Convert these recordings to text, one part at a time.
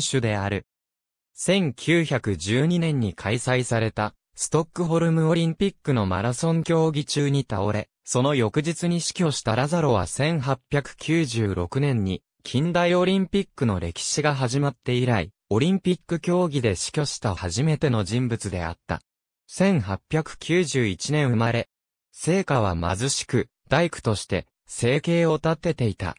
主である。1912年に開催された、ストックホルムオリンピックのマラソン競技中に倒れ、その翌日に死去したラザロは1896年に、近代オリンピックの歴史が始まって以来、オリンピック競技で死去した初めての人物であった。1891年生まれ、聖火は貧しく、大工として、生計を立てていた。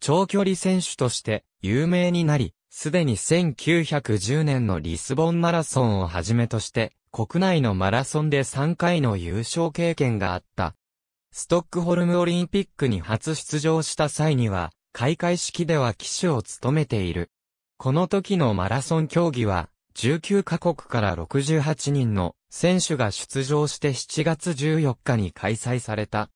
長距離選手として、有名になり、すでに1910年のリスボンマラソンをはじめとして、国内のマラソンで3回の優勝経験があった。ストックホルムオリンピックに初出場した際には、開会式では騎手を務めている。この時のマラソン競技は、19カ国から68人の選手が出場して7月14日に開催された。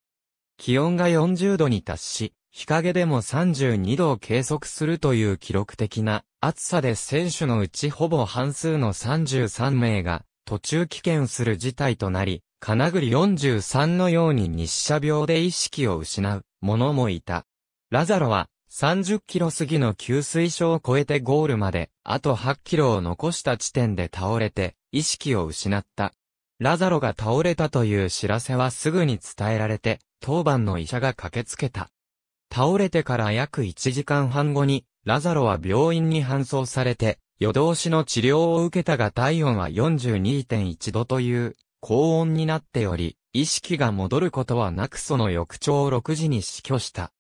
気温が40度に達し、日陰でも32度を計測するという記録的な暑さで選手のうちほぼ半数の33名が途中棄権する事態となり、金栗43のように日射病で意識を失う者もいた。ラザロは30キロ過ぎの給水所を越えてゴールまであと8キロを残した地点で倒れて意識を失った。ラザロが倒れたという知らせはすぐに伝えられて、当番の医者が駆けつけた。倒れてから約1時間半後に、ラザロは病院に搬送されて、夜通しの治療を受けたが体温は42.1度という、高温になっており、意識が戻ることはなくその翌朝6時に死去した。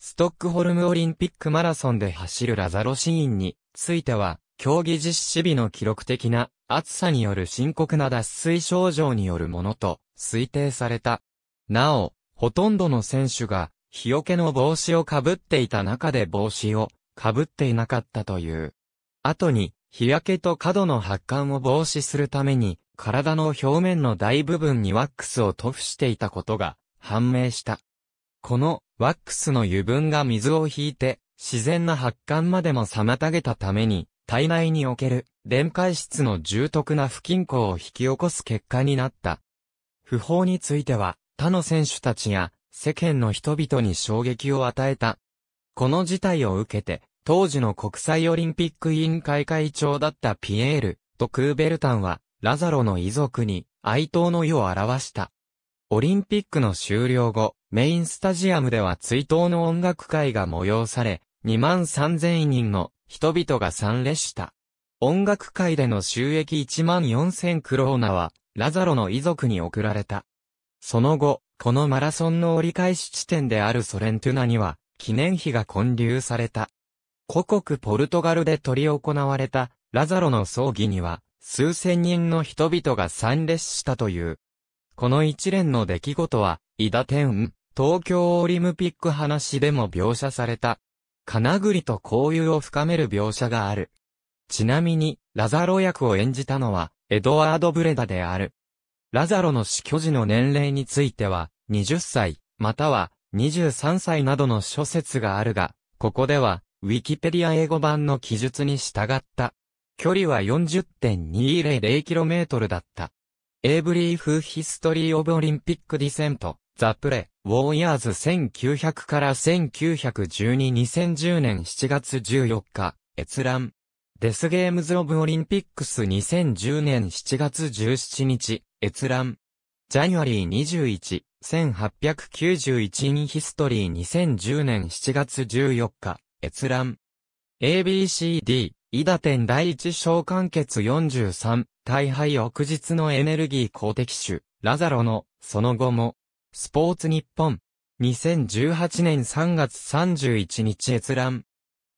ストックホルムオリンピックマラソンで走るラザロシーンについては、競技実施日の記録的な暑さによる深刻な脱水症状によるものと推定された。なお、ほとんどの選手が日よけの帽子をかぶっていた中で帽子をかぶっていなかったという。後に、日焼けと角の発汗を防止するために、体の表面の大部分にワックスを塗布していたことが判明した。このワックスの油分が水を引いて、自然な発汗までも妨げたために、体内における電解質の重篤な不均衡を引き起こす結果になった。不法については、他の選手たちや世間の人々に衝撃を与えた。この事態を受けて、当時の国際オリンピック委員会会長だったピエールとクーベルタンは、ラザロの遺族に哀悼の意を表した。オリンピックの終了後、メインスタジアムでは追悼の音楽会が催され、2万3000人の人々が参列した。音楽会での収益1万4000クローナは、ラザロの遺族に送られた。その後、このマラソンの折り返し地点であるソレントゥナには、記念碑が建立された。故国ポルトガルで執り行われた、ラザロの葬儀には、数千人の人々が参列したという。この一連の出来事は、伊田天、東京オリンピック話でも描写された。金栗と交友を深める描写がある。ちなみに、ラザロ役を演じたのは、エドワード・ブレダである。ラザロの死去時の年齢については、20歳、または23歳などの諸説があるが、ここでは、ウィキペディア英語版の記述に従った。距離は 40.200km だった。A Brief History of Olympic Descent, The Pre, War Years 1900から1912-2010年7月14日、閲覧。デスゲームズ・オブ・オリンピックス2010年7月17日、閲覧。ジャニュアリー21、1891インヒストリー2010年7月14日、閲覧。ABCD、伊田店第一小完結43、大敗翌日のエネルギー公的種、ラザロの、その後も、スポーツ日本。2018年3月31日閲覧。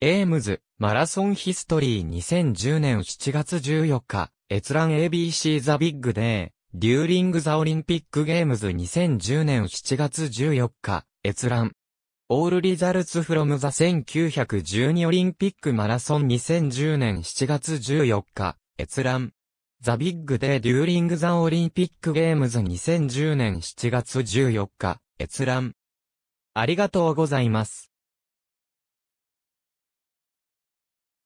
エームズ、マラソンヒストリー2010年7月14日、閲覧 ABC ザビッグデー、デューリングザオリンピックゲームズ2010年7月14日、閲覧。オールリザルツフロムザ1912オリンピックマラソン2010年7月14日、閲覧。ザビッグデデューリングザオリンピックゲームズ2010年7月14日、閲覧。ありがとうございます。